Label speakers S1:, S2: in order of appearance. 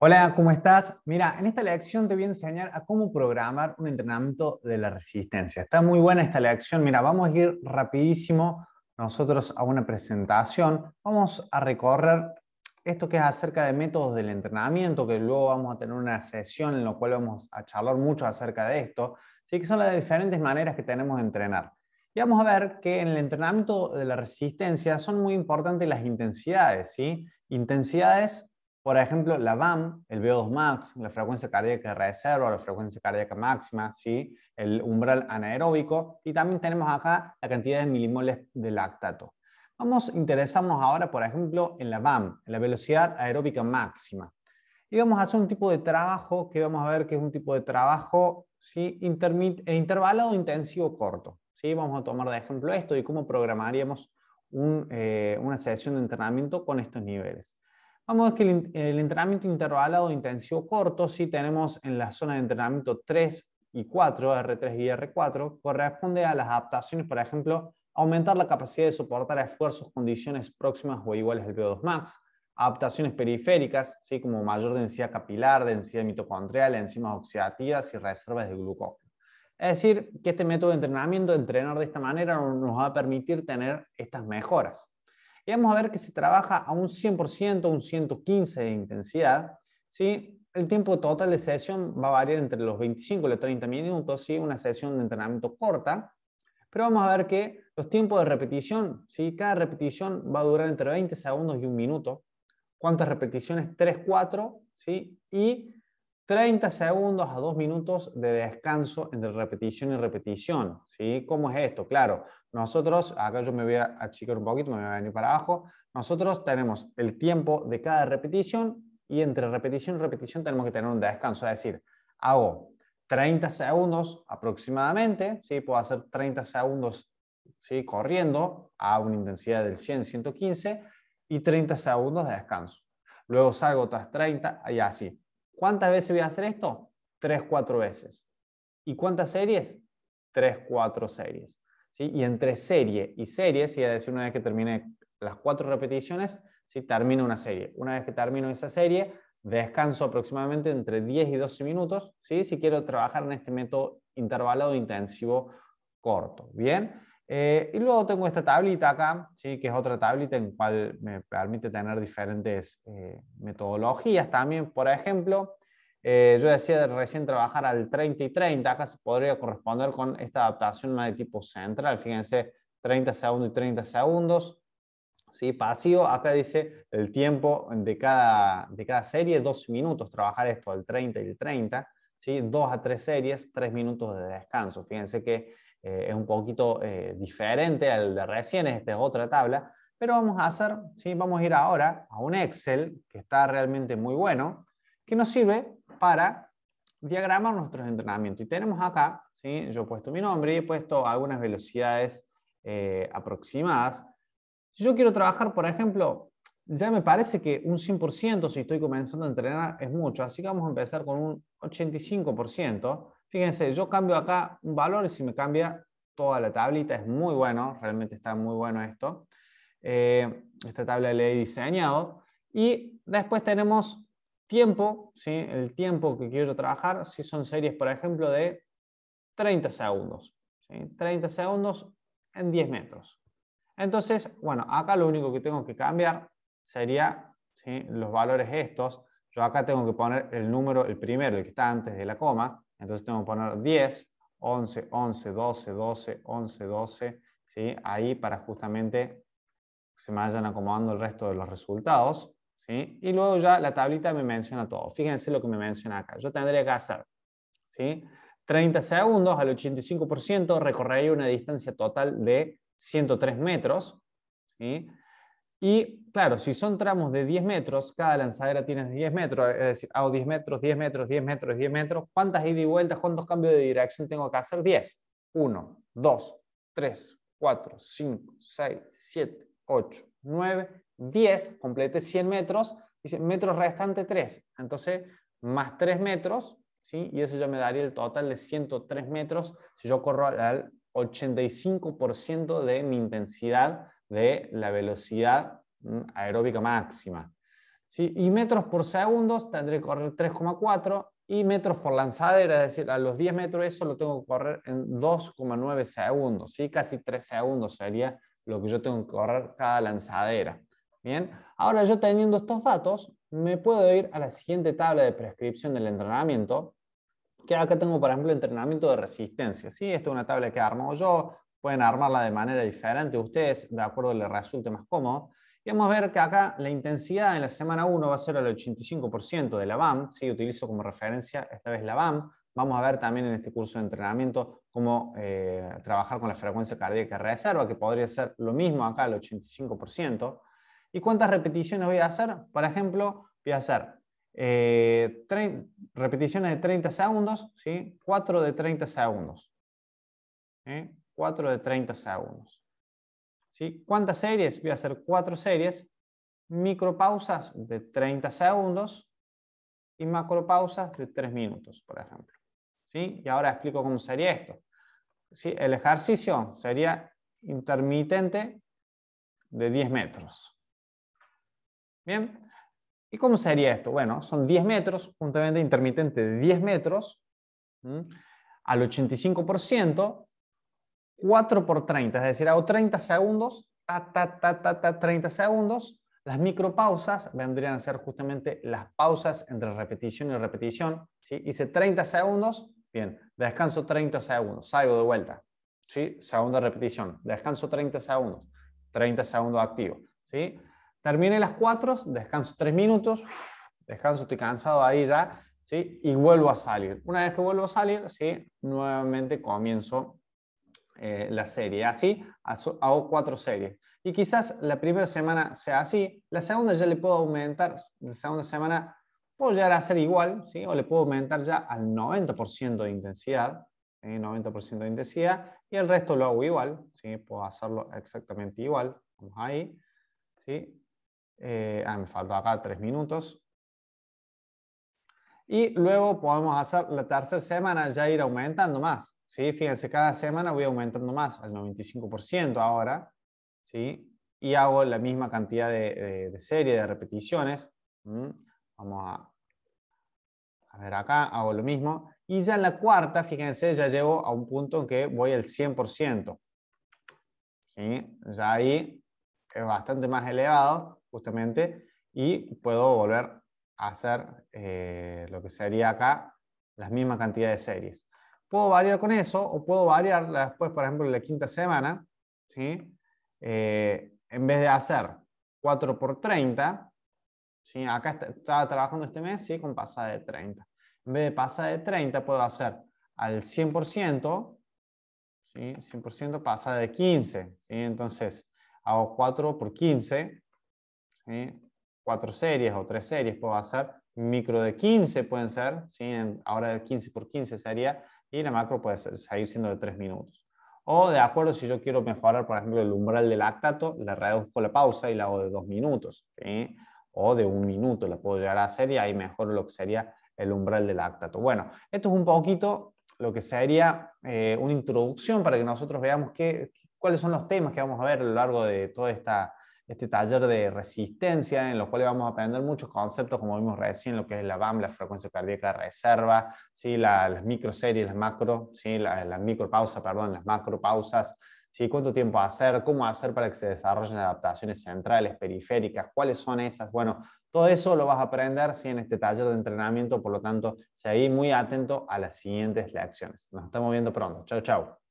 S1: Hola, ¿cómo estás? Mira, en esta lección te voy a enseñar a cómo programar un entrenamiento de la resistencia. Está muy buena esta lección. Mira, vamos a ir rapidísimo nosotros a una presentación. Vamos a recorrer esto que es acerca de métodos del entrenamiento, que luego vamos a tener una sesión en la cual vamos a charlar mucho acerca de esto. Así que son las diferentes maneras que tenemos de entrenar. Y vamos a ver que en el entrenamiento de la resistencia son muy importantes las intensidades, ¿sí? Intensidades por ejemplo, la VAM, el VO2 max, la frecuencia cardíaca de reserva, la frecuencia cardíaca máxima, ¿sí? el umbral anaeróbico y también tenemos acá la cantidad de milimoles de lactato. Vamos a interesarnos ahora, por ejemplo, en la VAM, en la velocidad aeróbica máxima. Y vamos a hacer un tipo de trabajo que vamos a ver que es un tipo de trabajo ¿sí? Eh, intervalado intensivo corto. ¿sí? Vamos a tomar de ejemplo esto y cómo programaríamos eh, una sesión de entrenamiento con estos niveles. Vamos a ver que el, entrenamiento intervalado intensivo corto, si tenemos en la zona de entrenamiento 3 y 4, R3 y R4, corresponde a las adaptaciones, por ejemplo, aumentar la capacidad de soportar esfuerzos, condiciones próximas o iguales al VO2 max, adaptaciones periféricas, como mayor densidad capilar, densidad mitocondrial, enzimas oxidativas y reservas de glucógeno. Es decir, que este método de entrenamiento, entrenar de esta manera, nos va a permitir tener estas mejoras y vamos a ver que se trabaja a un 100%, un 115% de intensidad. ¿sí? El tiempo total de sesión va a variar entre los 25 y los 30 minutos, ¿sí? una sesión de entrenamiento corta, pero vamos a ver que los tiempos de repetición, cada repetición va a durar entre 20 segundos y un minuto. ¿Cuántas repeticiones? 3, 4, ¿sí? y 30 segundos a 2 minutos de descanso entre repetición y repetición. ¿sí? ¿Cómo es esto? Claro, nosotros, acá yo me voy a achicar un poquito, me voy a venir para abajo. Nosotros tenemos el tiempo de cada repetición y entre repetición y repetición tenemos que tener un descanso. Es decir, hago 30 segundos aproximadamente, ¿sí? puedo hacer 30 segundos ¿sí? corriendo a una intensidad del 100, 115 y 30 segundos de descanso. Luego salgo otras 30 y así. ¿Cuántas veces voy a hacer esto? Tres, cuatro veces. ¿Y cuántas series? Tres, cuatro series. ¿sí? Y entre serie y serie, si es decir, una vez que termine las cuatro repeticiones, termino una serie. Una vez que termino esa serie, descanso aproximadamente entre 10 y 12 minutos, ¿sí? si quiero trabajar en este método intervalado intensivo corto. Bien, eh, y luego tengo esta tablita acá, ¿sí? que es otra tablita en cual me permite tener diferentes eh, metodologías también. Por ejemplo, eh, yo decía recién trabajar al 30 y 30, acá se podría corresponder con esta adaptación de tipo central. Fíjense, 30 segundos y 30 segundos. ¿sí? Pasivo, acá dice el tiempo de cada, de cada serie, dos minutos, trabajar esto al 30 y el 30. ¿sí? a tres series, tres minutos de descanso. Fíjense que eh, es un poquito eh, diferente al de recién, esta es otra tabla, pero vamos a hacer, ¿sí? vamos a ir ahora a un Excel que está realmente muy bueno, que nos sirve para diagramar nuestros entrenamientos. Y tenemos acá, ¿sí? yo he puesto mi nombre y he puesto algunas velocidades eh, aproximadas. Si yo quiero trabajar, por ejemplo, ya me parece que un 100% si estoy comenzando a entrenar es mucho, así que vamos a empezar con un 85%. Fíjense, yo cambio acá un valor y si me cambia toda la tablita, es muy bueno, realmente está muy bueno esto. Eh, esta tabla le he diseñado. Y después tenemos tiempo, ¿sí? el tiempo que quiero trabajar, si son series, por ejemplo, de 30 segundos. 30 segundos en 10 metros. Entonces, bueno, acá lo único que tengo que cambiar sería los valores estos. Yo acá tengo que poner el número, el primero, el que está antes de la coma. Entonces tengo que poner 10, 11, 11, 12, 12, 11, 12, ahí para justamente que se me vayan acomodando el resto de los resultados. Y luego ya la tablita me menciona todo. Fíjense lo que me menciona acá. Yo tendría que hacer 30 segundos al 85%, recorrería una distancia total de 103 metros. ¿sí? Y claro, si son tramos de 10 metros, cada lanzadera tiene 10 metros, es decir, hago 10 metros, 10 metros, 10 metros, 10 metros, ¿cuántas ida y vueltas, cuántos cambios de dirección tengo que hacer? 10. 1, 2, 3, 4, 5, 6, 7, 8, 9, 10, complete 100 metros, dice metros restante 3. Entonces, más 3 metros, ¿sí? y eso ya me daría el total de 103 metros si yo corro al 85% de mi intensidad de la velocidad mm, aeróbica máxima. Y metros por segundo tendré que correr 3,4 y metros por lanzadera, es decir, a los 10 metros eso lo tengo que correr en 2,9 segundos, ¿sí? casi 3 segundos sería lo que yo tengo que correr cada lanzadera. Bien, ahora yo teniendo estos datos, me puedo ir a la siguiente tabla de prescripción del entrenamiento, que acá tengo, por ejemplo, entrenamiento de resistencia. ¿sí? Esta es una tabla que armo yo, pueden armarla de manera diferente ustedes, de acuerdo les resulte más cómodo. Y vamos a ver que acá la intensidad en la semana 1 va a ser el 85% de la BAM, utilizo como referencia esta vez la BAM. Vamos a ver también en este curso de entrenamiento cómo eh, trabajar con la frecuencia cardíaca reserva, que podría ser lo mismo acá, el 85%. ¿Y cuántas repeticiones voy a hacer? Por ejemplo, voy a hacer eh, repeticiones de 30 segundos, ¿sí? 4 de 30 segundos. ¿Eh? 4 de 30 segundos. ¿Cuántas series? Voy a hacer 4 series, micropausas de 30 segundos y macropausas de 3 minutos, por ejemplo. Y ahora explico cómo sería esto. ¿Sí? El ejercicio sería intermitente de 10 metros. Bien. ¿Y cómo sería esto? Bueno, son 10 metros, juntamente intermitente de 10 metros, al 85%, 4 por 30, es decir, hago 30 segundos, ta, ta, ta, 30 segundos. Las micropausas vendrían a ser justamente las pausas entre repetición y repetición. ¿sí? Hice 30 segundos, bien, descanso 30 segundos, salgo de vuelta. ¿sí? Segunda repetición, descanso 30 segundos, 30 segundos activo. ¿sí? Terminé las 4, descanso 3 minutos, descanso, estoy cansado ahí ya, ¿sí? y vuelvo a salir. Una vez que vuelvo a salir, ¿sí? nuevamente comienzo eh, la serie. Así hago cuatro series. Y quizás la primera semana sea así, la segunda ya le puedo aumentar, la segunda semana puedo llegar a ser igual, ¿sí? o le puedo aumentar ya al 90% de intensidad, 90% de intensidad, y el resto lo hago igual, ¿sí? puedo hacerlo exactamente igual, vamos ahí, ¿sí? Eh, ah, me faltó acá tres minutos, y luego podemos hacer la tercera semana ya ir aumentando más. ¿sí? Fíjense, cada semana voy aumentando más, al 95% ahora. ¿sí? Y hago la misma cantidad de, serie de repeticiones. Vamos a, ver acá, hago lo mismo. Y ya en la cuarta, fíjense, ya llevo a un punto en que voy al 100%. Ya ahí es bastante más elevado, justamente, y puedo volver hacer eh, lo que sería acá la misma cantidad de series. Puedo variar con eso o puedo variar después, por ejemplo, la quinta semana, eh, en vez de hacer 4 por 30, acá estaba trabajando este mes con pasada de 30. En vez de pasada de 30 puedo hacer al 100%, 100% pasada de 15. Entonces hago 4 por 15, ¿sí? cuatro series o tres series puedo hacer, micro de 15 pueden ser, ahora de 15 por 15 sería, y la macro puede seguir siendo de 3 minutos. O de acuerdo, si yo quiero mejorar, por ejemplo, el umbral del lactato, la reduzco la pausa y la hago de 2 minutos. O de un minuto la puedo llegar a hacer y ahí mejoro lo que sería el umbral del lactato. Bueno, esto es un poquito lo que sería eh, una introducción para que nosotros veamos qué, cuáles son los temas que vamos a ver a lo largo de toda esta este taller de resistencia en los cuales vamos a aprender muchos conceptos, como vimos recién, lo que es la BAM, la frecuencia cardíaca reserva, ¿sí? las microseries, las macro, ¿sí? la micropausa, perdón, las pausas ¿sí? cuánto tiempo hacer, cómo hacer para que se desarrollen adaptaciones centrales, periféricas, cuáles son esas. Bueno, todo eso lo vas a aprender en este taller de entrenamiento, por lo tanto, seguí muy atento a las siguientes lecciones. Nos estamos viendo pronto. Chao, chau.